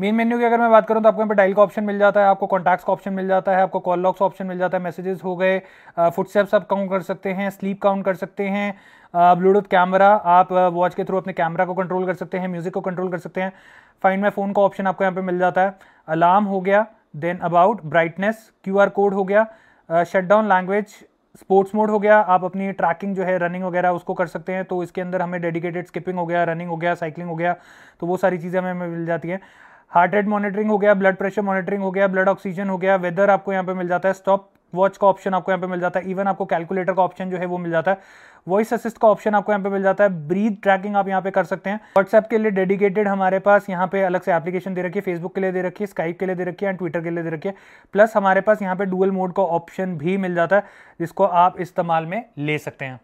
main menu की अगर मैं बात करूँ तो आपको यहाँ पे डायल का ऑप्शन मिल जाता है आपको कॉन्टैक्ट्स का ऑप्शन मिल जाता है आपको कॉल लॉक्स ऑप्शन मिल जाता है मैसेजेस हो गए फुटस्टेप्स आप काउंट कर सकते हैं स्लीप काउंट कर सकते हैं ब्लूटूथ कैमरा आप वॉच के थ्रू अपने कैमरा को कंट्रोल कर सकते हैं म्यूजिक को कंट्रोल कर सकते हैं फाइंड माई फोन का ऑप्शन आपको यहाँ पे मिल जाता है अलार्म हो गया then about brightness Q code हो गया shut down language sports mode हो गया आप अपनी ट्रैकिंग जो है रनिंग वगैरह उसको कर सकते हैं तो इसके अंदर हमें डेडिकेटेड स्किपिंग हो गया रनिंग हो गया साइकिलिंग हो गया तो वो सारी चीज़ें हमें मिल जाती हैं हार्ट रेट मॉनिटरिंग हो गया ब्लड प्रेशर मॉनिटरिंग हो गया ब्लड ऑक्सीजन हो गया वेदर आपको यहाँ पे मिल जाता है स्टॉप वॉच का ऑप्शन आपको यहाँ पे मिल जाता है इवन आपको कैलकुलेटर का ऑप्शन जो है वो मिल जाता है वॉइस असिस्ट का ऑप्शन आपको यहाँ पे मिल जाता है ब्रीथ ट्रैकिंग आप यहाँ पे कर सकते हैं व्हाट्सएप के लिए डेडिकेटेड हमारे पास यहाँ पे अलग से एप्लीकेशन दे रखी है फेसबुक के लिए दे रखी है स्काइप के लिए दे रखी है एंड ट्विटर के लिए दे रखी है प्लस हमारे पास यहाँ पे डुअल मोड का ऑप्शन भी मिल जाता है जिसको आप इस्तेमाल में ले सकते हैं